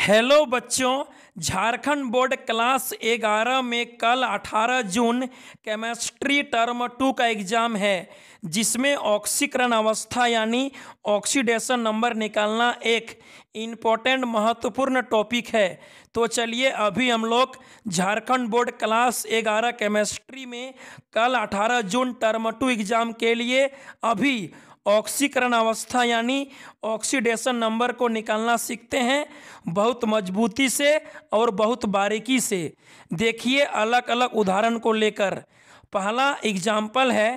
hello बच्चों Jharkhand board class 11 में कल 18 जून केमिस्ट्री टर्म टू का एग्ज़ाम है जिसमें ऑक्सीकरण अवस्था यानी ऑक्सीडेशन नंबर निकालना एक इम्पोर्टेंट महत्वपूर्ण टॉपिक है तो चलिए अभी हम लोग झारखंड बोर्ड क्लास 11 केमिस्ट्री में कल 18 जून टर्म टू एग्ज़ाम के लिए अभी ऑक्सीकरण अवस्था यानी ऑक्सीडेशन नंबर को निकालना सीखते हैं बहुत मजबूती से और बहुत बारीकी से देखिए अलग अलग उदाहरण को लेकर पहला एग्जाम्पल है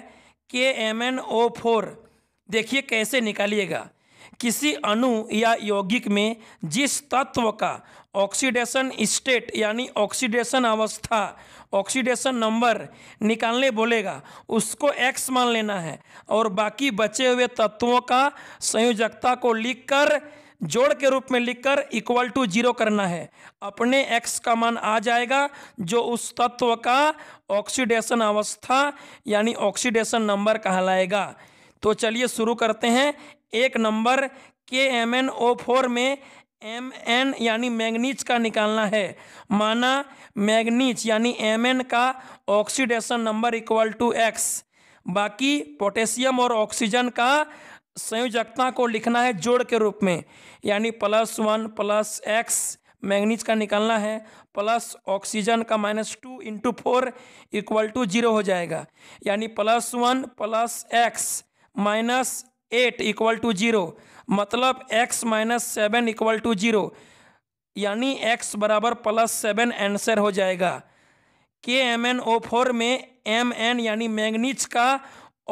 के एम एन ओ फोर देखिए कैसे निकालिएगा किसी अणु या यौगिक में जिस तत्व का ऑक्सीडेशन स्टेट यानी ऑक्सीडेशन अवस्था ऑक्सीडेशन नंबर निकालने बोलेगा उसको एक्स मान लेना है और बाकी बचे हुए तत्वों का संयोजकता को लिखकर जोड़ के रूप में लिखकर इक्वल टू जीरो करना है अपने एक्स का मान आ जाएगा जो उस तत्व का ऑक्सीडेशन अवस्था यानी ऑक्सीडेशन नंबर कहलाएगा तो चलिए शुरू करते हैं एक number K M N O four में एम एन यानी मैगनीज का निकालना है माना मैगनीज यानी एम एन का oxidation number equal to X बाकी पोटेशियम और ऑक्सीजन का संयोजकता को लिखना है जोड़ के रूप में यानी plus one plus X manganese का निकालना है प्लस ऑक्सीजन का minus two into four equal to zero हो जाएगा यानी plus one plus X minus eight equal to zero मतलब X minus seven equal to zero यानी एक्स बराबर प्लस सेवन आंसर हो जाएगा K M N O four में M N यानी मैंगनीज का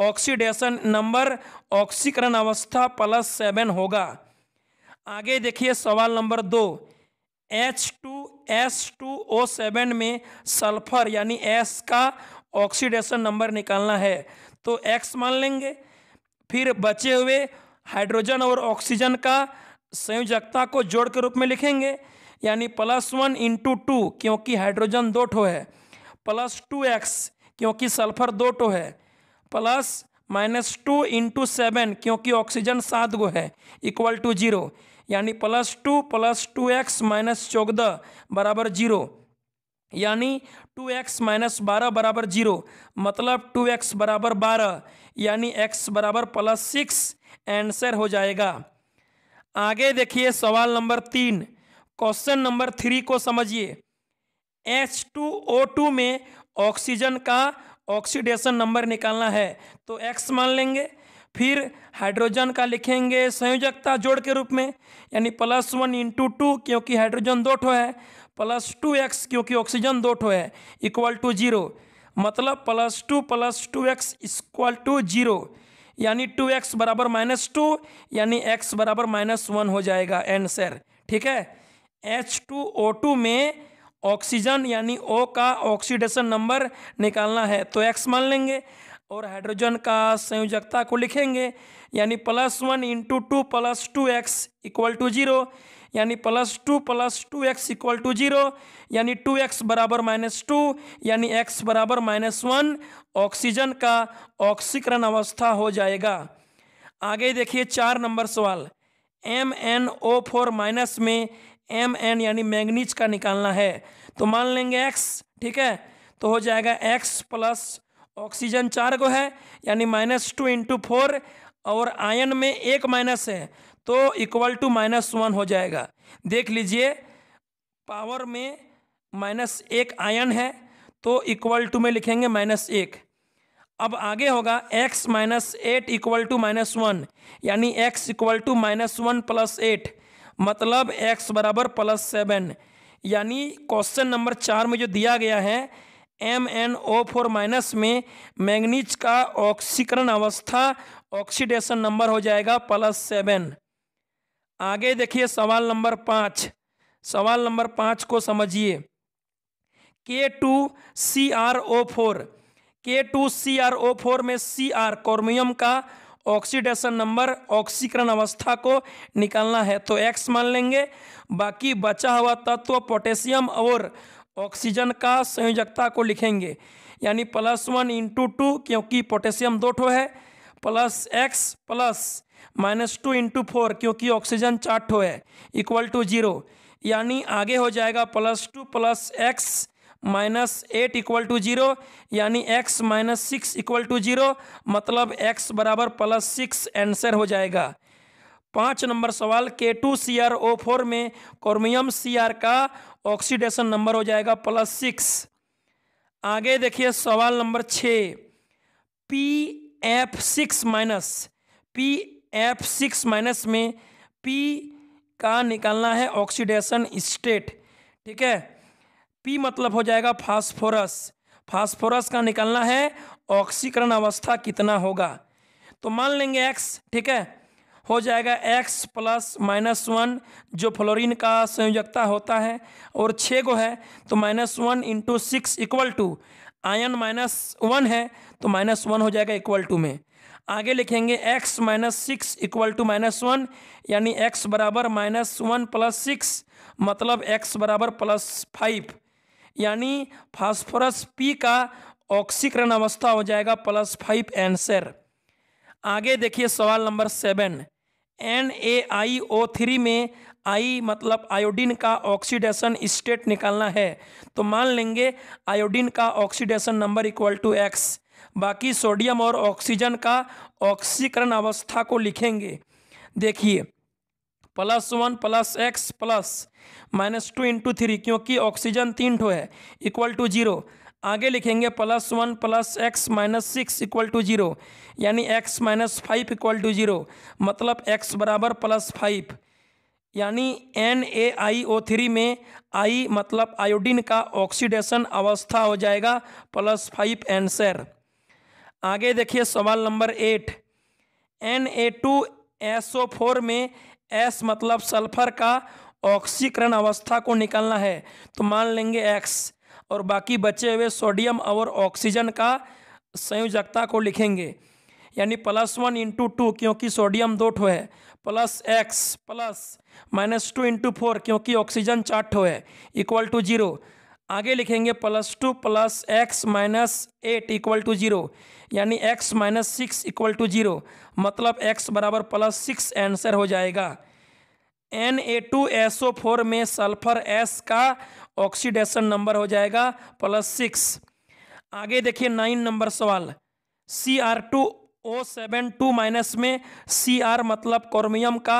ऑक्सीडेशन नंबर ऑक्सीकरण अवस्था प्लस सेवन होगा आगे देखिए सवाल नंबर दो H two S two O seven में सल्फर यानी एस का ऑक्सीडेशन नंबर निकालना है तो एक्स मान लेंगे फिर बचे हुए हाइड्रोजन और ऑक्सीजन का संयोजकता को जोड़ के रूप में लिखेंगे यानी प्लस वन इंटू टू क्योंकि हाइड्रोजन दो ठो है प्लस टू एक्स क्योंकि सल्फर दो ठो है plus minus two into seven क्योंकि ऑक्सीजन सात गो है इक्वल टू जीरो यानी plus two plus two X minus चौदह बराबर जीरो यानी टू एक्स माइनस बारह बराबर जीरो मतलब टू एक्स बराबर बारह यानी x बराबर प्लस सिक्स आंसर हो जाएगा आगे देखिए सवाल नंबर तीन क्वेश्चन नंबर थ्री को समझिए एच टू ओ टू में ऑक्सीजन का ऑक्सीडेशन नंबर निकालना है तो x मान लेंगे फिर हाइड्रोजन का लिखेंगे संयोजकता जोड़ के रूप में यानी प्लस वन इंटू टू क्योंकि हाइड्रोजन दो ठो है प्लस टू एक्स क्योंकि ऑक्सीजन दो ठो है इक्वल टू जीरो मतलब plus two plus two X equal to zero यानी टू एक्स बराबर माइनस टू यानी एक्स बराबर माइनस वन हो जाएगा आंसर ठीक है एच टू ओ टू में ऑक्सीजन यानी ओ का ऑक्सीडेशन नंबर निकालना है तो एक्स मान लेंगे और हाइड्रोजन का संयोजकता को लिखेंगे यानी plus one into two plus two X equal to zero यानी plus two plus two X equal to zero यानी टू एक्स बराबर माइनस टू यानी एक्स बराबर माइनस वन ऑक्सीजन का ऑक्सीकरण अवस्था हो जाएगा आगे देखिए चार नंबर सवाल M N O four minus में एम एन यानी मैंगनीज का निकालना है तो मान लेंगे एक्स ठीक है तो हो जाएगा एक्स प्लस ऑक्सीजन चार को है यानी माइनस टू इंटू फोर और आयन में एक माइनस है तो इक्वल टू माइनस वन हो जाएगा देख लीजिए पावर में माइनस एक आयन है तो इक्वल टू में लिखेंगे माइनस एक अब आगे होगा x minus eight equal to minus one यानी x equal to minus one plus eight मतलब x बराबर प्लस सेवन यानी क्वेश्चन नंबर चार में जो दिया गया है M N O four minus में मैग्नीज का ऑक्सीकरण अवस्था ऑक्सीडेशन नंबर हो जाएगा प्लस सेवन आगे देखिए सवाल नंबर पाँच सवाल नंबर पाँच को समझिए K two C R O four K two C R O four में सी आर कॉर्मियम का ऑक्सीडेशन नंबर ऑक्सीकरण अवस्था को निकालना है तो एक्स मान लेंगे बाकी बचा हुआ तत्व पोटेशियम और ऑक्सीजन का संयोजकता को लिखेंगे यानी प्लस वन इंटू टू क्योंकि पोटेशियम दो ठो है plus X plus minus two into four क्योंकि ऑक्सीजन चार ठो है इक्वल टू जीरो यानी आगे हो जाएगा plus two plus X minus eight equal to zero यानी X minus six equal to zero मतलब एक्स बराबर प्लस सिक्स आंसर हो जाएगा पाँच नंबर सवाल K two C R O four में क्रोमियम सी आर का ऑक्सीडेशन नंबर हो जाएगा प्लस सिक्स आगे देखिए सवाल नंबर छः P F six minus P F six minus में पी का निकालना है ऑक्सीडेशन स्टेट ठीक है पी मतलब हो जाएगा फास्फोरस फास्फोरस का निकालना है ऑक्सीकरण अवस्था कितना होगा तो मान लेंगे एक्स ठीक है हो जाएगा एक्स प्लस माइनस वन जो फ्लोरीन का संयोजकता होता है और छः गो है तो minus one into six equal to ion minus one है तो माइनस वन हो जाएगा इक्वल टू में आगे लिखेंगे x minus six equal to minus one यानी x बराबर माइनस वन प्लस सिक्स मतलब x बराबर प्लस फाइव यानी फास्फोरस p का ऑक्सीकरण अवस्था हो जाएगा प्लस फाइव आंसर आगे देखिए सवाल number seven N A I O three में आई मतलब आयोडीन का ऑक्सीडेशन स्टेट निकालना है तो मान लेंगे आयोडीन का oxidation number equal to X बाकी सोडियम और ऑक्सीजन का ऑक्सीकरण अवस्था को लिखेंगे देखिए plus one plus X plus minus two into three क्योंकि ऑक्सीजन तीन ठो है इक्वल टू जीरो आगे लिखेंगे plus one plus X minus six equal to zero यानी X minus five equal to zero मतलब एक्स बराबर प्लस फाइव यानी N A I O three में आई मतलब आयोडीन का ऑक्सीडेशन अवस्था हो जाएगा प्लस फाइव एंसर आगे देखिए सवाल number eight N A two S O four में एस मतलब सल्फर का ऑक्सीकरण अवस्था को निकालना है तो मान लेंगे एक्स और बाकी बचे हुए सोडियम और ऑक्सीजन का संयोजकता को लिखेंगे यानी प्लस वन इंटू टू क्योंकि सोडियम दो ठो है plus X plus minus two into four क्योंकि ऑक्सीजन चार ठो है इक्वल टू जीरो आगे लिखेंगे plus two plus X minus eight equal to zero यानी X minus six equal to zero मतलब एक्स बराबर प्लस सिक्स आंसर हो जाएगा N A two S O four में सल्फर एस का ऑक्सीडेशन नंबर हो जाएगा प्लस सिक्स आगे देखिए नाइन नंबर सवाल C R two O seven two minus में सी आर मतलब क्रोमियम का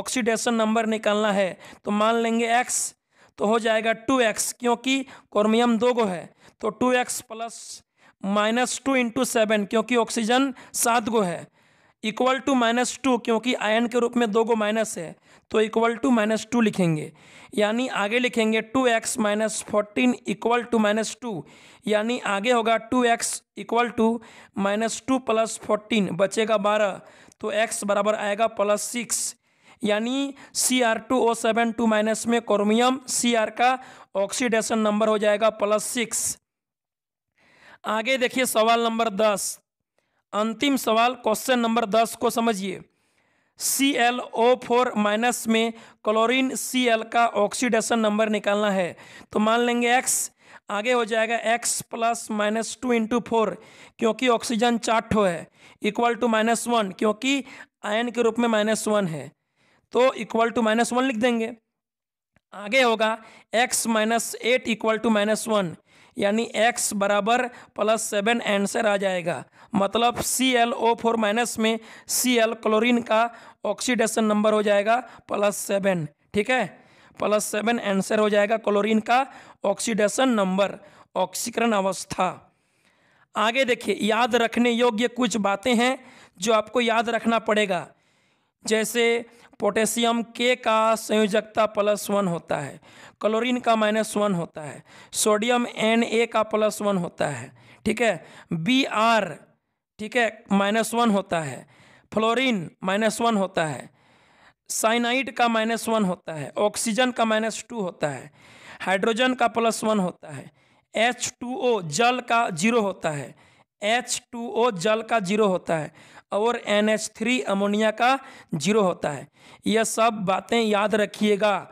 ऑक्सीडेशन नंबर निकालना है तो मान लेंगे एक्स तो हो जाएगा टू एक्स क्योंकि क्रोमियम दो गो है तो two X plus minus two into seven क्योंकि ऑक्सीजन सात गो है इक्वल टू माइनस टू क्योंकि आयन के रूप में दो गो माइनस है तो इक्वल टू माइनस टू लिखेंगे यानी आगे लिखेंगे two X minus fourteen equal to minus two यानी आगे होगा two X equal to minus two plus fourteen बचेगा बारह तो एक्स बराबर आएगा प्लस सिक्स यानी C R two O seven two minus में क्रोमियम सी आर का ऑक्सीडेशन नंबर हो जाएगा प्लस सिक्स आगे देखिए सवाल नंबर दस अंतिम सवाल क्वेश्चन नंबर दस को समझिए C L O four minus में क्लोरीन सी एल का ऑक्सीडेशन नंबर निकालना है तो मान लेंगे एक्स आगे हो जाएगा X plus minus two into four क्योंकि ऑक्सीजन चार ठो है इक्वल टू माइनस वन क्योंकि आयन के रूप में माइनस वन है तो इक्वल टू माइनस वन लिख देंगे आगे होगा X minus eight equal to minus one यानी x बराबर प्लस सेवन आंसर आ जाएगा मतलब C L O four minus में सी एल क्लोरिन का ऑक्सीडेशन नंबर हो जाएगा प्लस सेवन ठीक है प्लस सेवन आंसर हो जाएगा क्लोरिन का ऑक्सीडेशन नंबर ऑक्सीकरण अवस्था आगे देखिए याद रखने योग्य कुछ बातें हैं जो आपको याद रखना पड़ेगा जैसे पोटेशियम के का संयोजकता प्लस वन होता है क्लोरीन का माइनस वन होता है सोडियम एन ए का प्लस वन होता है ठीक है बी आर ठीक है माइनस वन होता है फ्लोरीन माइनस वन होता है साइनाइड का माइनस वन होता है ऑक्सीजन का माइनस टू होता है हाइड्रोजन का प्लस वन होता है एच टू ओ जल का जीरो होता है एच टू ओ जल का जीरो होता है और एन एच थ्री अमोनिया का जीरो होता है यह सब बातें याद रखिएगा